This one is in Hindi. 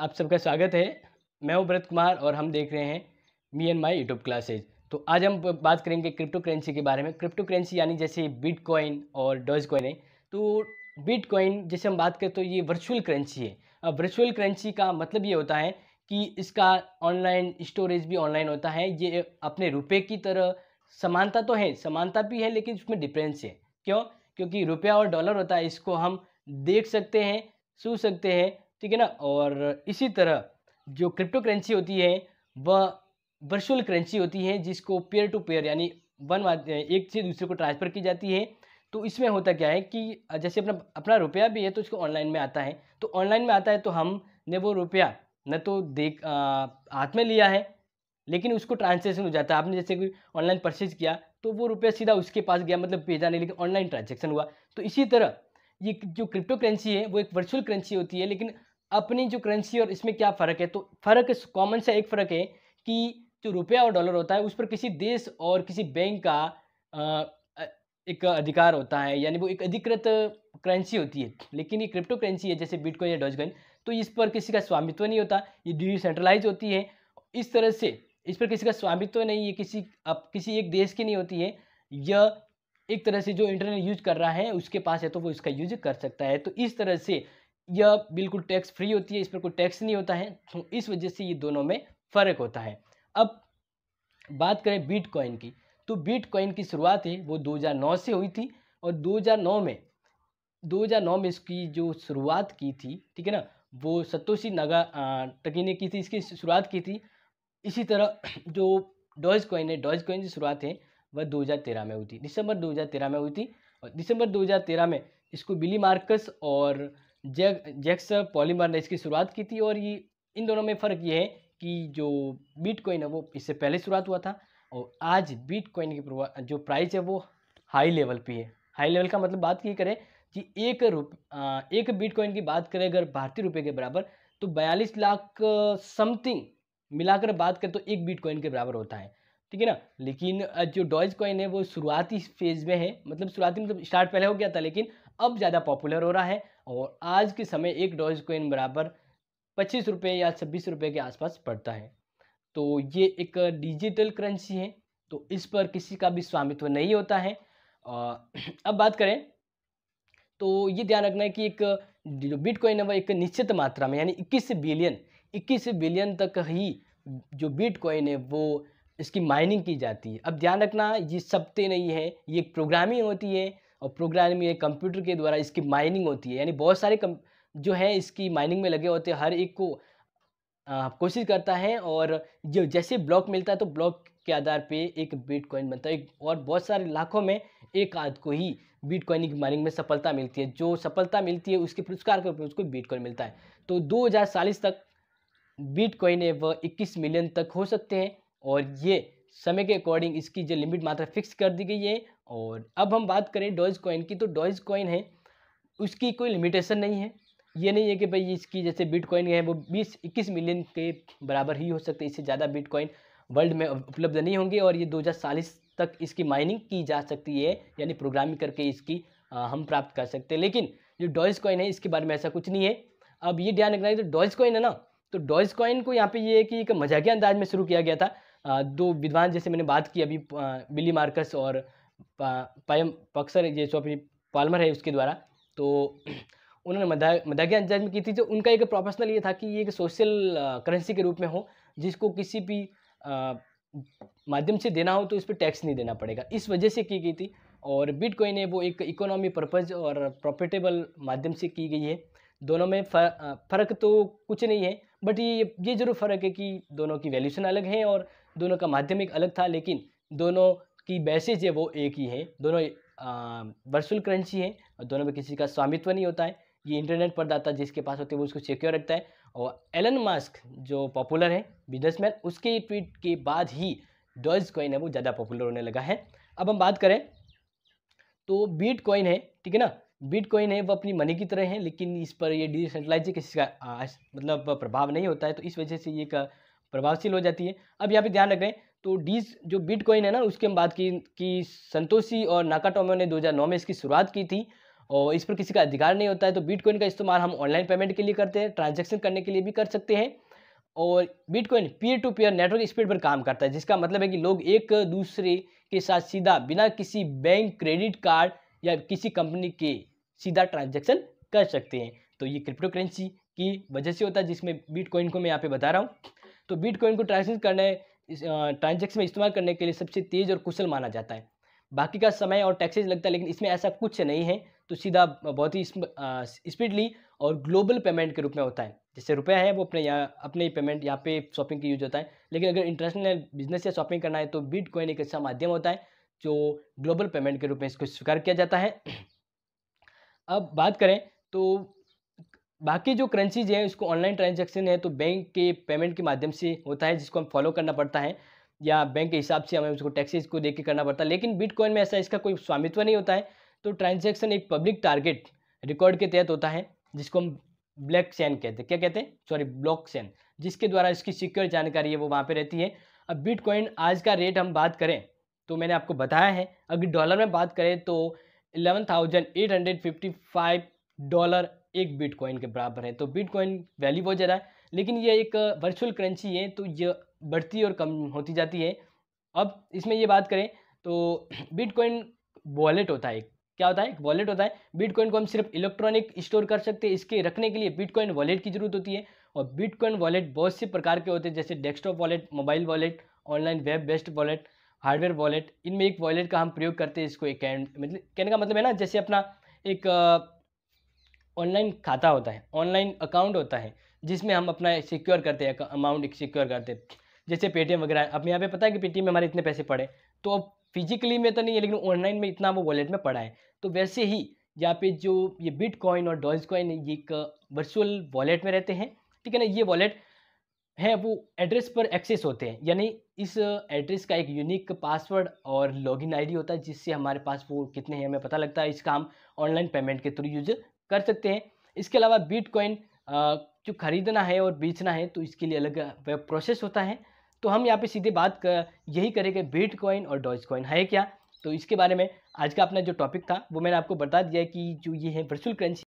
आप सबका स्वागत है मैं हूं भरत कुमार और हम देख रहे हैं me and my YouTube classes तो आज हम बात करेंगे क्रिप्टो करेंसी के बारे में क्रिप्टो करेंसी यानी जैसे बिटकॉइन और डॉज कॉइन है तो बिटकॉइन जैसे हम बात करें तो ये वर्चुअल करेंसी है अब वर्चुअल करेंसी का मतलब ये होता है कि इसका ऑनलाइन स्टोरेज भी ऑनलाइन होता है ये अपने रुपये की तरह समानता तो है समानता भी है लेकिन उसमें डिफरेंस है क्यों क्योंकि रुपया और डॉलर होता है इसको हम देख सकते हैं सू सकते हैं ठीक है ना और इसी तरह जो क्रिप्टो करेंसी होती है वह वर्चुअल करेंसी होती है जिसको पेयर टू पेयर यानी वन एक से दूसरे को ट्रांसफ़र की जाती है तो इसमें होता क्या है कि जैसे अपना अपना रुपया भी है तो इसको ऑनलाइन में आता है तो ऑनलाइन में आता है तो हमने वो रुपया न तो देख हाथ में लिया है लेकिन उसको ट्रांसलेशन हो जाता है आपने जैसे कोई ऑनलाइन परचेज किया तो वो रुपया सीधा उसके पास गया मतलब भेजा नहीं लेकिन ऑनलाइन ट्रांजेक्शन हुआ तो इसी तरह ये जो क्रिप्टो करेंसी है वो एक वर्चुअल करेंसी होती है लेकिन अपनी जो करेंसी और इसमें क्या फ़र्क है तो फ़र्क कॉमन सा एक फ़र्क है कि जो रुपया और डॉलर होता है उस पर किसी देश और किसी बैंक का एक अधिकार होता है यानी वो एक अधिकृत करेंसी होती है लेकिन ये क्रिप्टो करेंसी है जैसे बिटकॉइन या डॉजकॉइन तो इस पर किसी का स्वामित्व नहीं होता ये डिसेंट्रलाइज होती है इस तरह से इस पर किसी का स्वामित्व नहीं ये किसी अब किसी एक देश की नहीं होती है यह एक तरह से जो इंटरनेट यूज कर रहा है उसके पास है तो वो इसका यूज कर सकता है तो इस तरह से यह बिल्कुल टैक्स फ्री होती है इस पर कोई टैक्स नहीं होता है तो इस वजह से ये दोनों में फ़र्क होता है अब बात करें बिटकॉइन की तो बिटकॉइन की शुरुआत है वो 2009 से हुई थी और 2009 में 2009 में इसकी जो शुरुआत की थी ठीक है ना वो सतोशी नागा टकी ने की थी इसकी शुरुआत की थी इसी तरह जो डॉज कॉइन है डॉज कॉइन की शुरुआत है वह 2013 में हुई थी दिसंबर 2013 में हुई थी और दिसंबर 2013 में इसको बिली मार्कस और जैक जैक्स पॉलीमर ने इसकी शुरुआत की थी और ये इन दोनों में फ़र्क ये है कि जो बिटकॉइन है वो इससे पहले शुरुआत हुआ था और आज बिटकॉइन की जो प्राइस है वो हाई लेवल पे है हाई लेवल का मतलब बात की करें कि एक रुप आ, एक बिटकॉइन की बात करें अगर भारतीय रुपये के बराबर तो बयालीस लाख समथिंग मिलाकर बात करें तो एक बिटकॉइन के बराबर होता है ठीक है ना लेकिन जो डॉइज कॉइन है वो शुरुआती फेज में है मतलब शुरुआती मतलब स्टार्ट पहले हो गया था लेकिन अब ज़्यादा पॉपुलर हो रहा है और आज के समय एक डॉज कोइन बराबर पच्चीस रुपये या छब्बीस रुपये के आसपास पड़ता है तो ये एक डिजिटल करेंसी है तो इस पर किसी का भी स्वामित्व नहीं होता है अब बात करें तो ये ध्यान रखना है कि एक जो बिटकॉइन है वह एक निश्चित मात्रा में यानी 21 बिलियन 21 बिलियन तक ही जो बिटकॉइन है वो इसकी माइनिंग की जाती है अब ध्यान रखना ये सप्ते नहीं है ये एक प्रोग्रामिंग होती है और प्रोग्रामिंग ये कंप्यूटर के द्वारा इसकी माइनिंग होती है यानी बहुत सारे कम जो हैं इसकी माइनिंग में लगे होते हैं हर एक को कोशिश करता है और जो जैसे ब्लॉक मिलता है तो ब्लॉक के आधार पे एक बिटकॉइन बनता है और बहुत सारे लाखों में एक आध को ही बिटकॉइन की माइनिंग में सफलता मिलती है जो सफलता मिलती है उसके पुरस्कार के रूप में उसको कॉइन मिलता है तो दो तक है वह इक्कीस मिलियन तक हो सकते हैं और ये समय के अकॉर्डिंग इसकी जो लिमिट मात्रा फिक्स कर दी गई है और अब हम बात करें डॉइज कॉइन की तो डॉइज कॉइन है उसकी कोई लिमिटेशन नहीं है ये नहीं है कि भाई इसकी जैसे बिटकॉइन है वो बीस इक्कीस मिलियन के बराबर ही हो सकते इससे ज़्यादा बिटकॉइन वर्ल्ड में उपलब्ध नहीं होंगे और ये दो तक इसकी माइनिंग की जा सकती है यानी प्रोग्रामिंग करके इसकी आ, हम प्राप्त कर सकते हैं लेकिन जो डॉइस कॉइन है इसके बारे में ऐसा कुछ नहीं है अब ये ध्यान रखना है तो डॉइस कॉइन है ना तो डॉइस कॉइन को यहाँ पे ये है कि एक मजाकिया अंदाज में शुरू किया गया था दो विद्वान जैसे मैंने बात की अभी बिली मार्कस और पयम पक्सर जो अपनी पालमर है उसके द्वारा तो उन्होंने मधा मधागिया अंदाज में की थी जो उनका एक प्रोफेशनल ये था कि ये एक सोशल करेंसी के रूप में हो जिसको किसी भी माध्यम से देना हो तो इस पर टैक्स नहीं देना पड़ेगा इस वजह से की गई थी और बिटकॉइन है वो एक इकोनॉमी पर्पज़ और प्रॉफिटेबल माध्यम से की गई है दोनों में फ़र्क तो कुछ नहीं है बट ये ये जरूर फ़र्क है कि दोनों की वैल्यूशन अलग है और दोनों का माध्यम एक अलग था लेकिन दोनों की बैसेज है वो एक ही है दोनों वर्चुअल करेंसी है और दोनों में किसी का स्वामित्व नहीं होता है ये इंटरनेट पर दाता जिसके पास होते हैं वो उसको सिक्योर रखता है और एलन मास्क जो पॉपुलर है बिजनेसमैन उसके ट्वीट के बाद ही डॉज कॉइन है वो ज़्यादा पॉपुलर होने लगा है अब हम बात करें तो बीट कॉइन है ठीक है ना बीट कॉइन है वो अपनी मनी की तरह है लेकिन इस पर ये डिसेंट्रलाइज किसी का मतलब प्रभाव नहीं होता है तो इस वजह से ये एक प्रभावशील हो जाती है अब यहाँ पर ध्यान रख रहे हैं तो डीज जो बिटकॉइन है ना उसके हम बात की कि संतोषी और नाकाटोमो ने 2009 में इसकी शुरुआत की थी और इस पर किसी का अधिकार नहीं होता है तो बिटकॉइन का इस्तेमाल हम ऑनलाइन पेमेंट के लिए करते हैं ट्रांजेक्शन करने के लिए भी कर सकते हैं और bitcoin peer to peer network speed पर काम करता है जिसका मतलब है कि लोग एक दूसरे के साथ सीधा बिना किसी बैंक क्रेडिट कार्ड या किसी कंपनी के सीधा ट्रांजेक्शन कर सकते हैं तो ये क्रिप्टो करेंसी की वजह से होता है जिसमें बिटकॉइन को मैं यहाँ पे बता रहा हूँ तो बिटकॉइन को ट्रांजेक्शन करने ट्रांजेक्शन में इस्तेमाल करने के लिए सबसे तेज़ और कुशल माना जाता है बाकी का समय और टैक्सेज लगता है लेकिन इसमें ऐसा कुछ नहीं है तो सीधा बहुत ही स्पीडली और ग्लोबल पेमेंट के रूप में होता है जैसे रुपया है वो अपने यहाँ अपने ही पेमेंट यहाँ पे शॉपिंग के यूज होता है लेकिन अगर इंटरनेशनल बिजनेस या शॉपिंग करना है तो बीट कोइन एक अच्छा माध्यम होता है जो ग्लोबल पेमेंट के रूप में इसको स्वीकार किया जाता है अब बात करें तो बाकी जो करेंसीज हैं उसको ऑनलाइन ट्रांजेक्शन है तो बैंक के पेमेंट के माध्यम से होता है जिसको हम फॉलो करना पड़ता है या बैंक के हिसाब से हमें उसको टैक्सीज को देख के करना पड़ता है लेकिन बिटकॉइन में ऐसा इसका कोई स्वामित्व नहीं होता है तो ट्रांजेक्शन एक पब्लिक टारगेट रिकॉर्ड के तहत होता है जिसको हम ब्लैक चैन कहते हैं क्या कहते हैं सॉरी ब्लॉक चैन जिसके द्वारा इसकी सिक्योर जानकारी है वो वहाँ पर रहती है अब बिटकॉइन आज का रेट हम बात करें तो मैंने आपको बताया है अगर डॉलर में बात करें तो eleven thousand eight hundred fifty five dollar एक बिटकॉइन के बराबर है तो बिटकॉइन वैल्यू बहुत ज़्यादा है लेकिन यह एक वर्चुअल करेंसी है तो यह बढ़ती और कम होती जाती है अब इसमें ये बात करें तो बिटकॉइन वॉलेट होता है क्या होता है एक वॉलेट होता है बिटकॉइन को हम सिर्फ इलेक्ट्रॉनिक स्टोर कर सकते हैं इसके रखने के लिए बिटकॉइन वॉलेट की ज़रूरत होती है और बिटकॉइन वॉलेट बहुत से प्रकार के होते हैं जैसे desktop wallet mobile wallet online web based wallet hardware wallet इनमें एक वॉलेट का हम प्रयोग करते हैं इसको एक मतलब कहने का मतलब है ना जैसे अपना एक ऑनलाइन खाता होता है ऑनलाइन अकाउंट होता है जिसमें हम अपना सिक्योर करते हैं अमाउंट सिक्योर करते हैं जैसे पेटीएम वगैरह अब यहाँ पे पता है कि पेटीएम में हमारे इतने पैसे पड़े तो अब फिजिकली में तो नहीं है लेकिन ऑनलाइन में इतना वो वॉलेट में पड़ा है तो वैसे ही यहाँ पे जो ये बिटकॉइन और डॉज कॉइन ये एक वर्चुअल वॉलेट में रहते हैं ठीक है ना ये वॉलेट है वो एड्रेस पर एक्सेस होते हैं यानी इस एड्रेस का एक यूनिक पासवर्ड और लॉगिन आईडी होता है जिससे हमारे पास वो कितने हैं हमें पता लगता है इसका हम ऑनलाइन पेमेंट के थ्रू यूज कर सकते हैं इसके अलावा बिटकॉइन जो खरीदना है और बेचना है तो इसके लिए अलग प्रोसेस होता है तो हम यहाँ पे सीधे बात कर यही करेंगे बिटकॉइन और डॉज कॉइन है क्या तो इसके बारे में आज का अपना जो टॉपिक था वो मैंने आपको बता दिया है कि जो ये है वर्चुअल करेंसी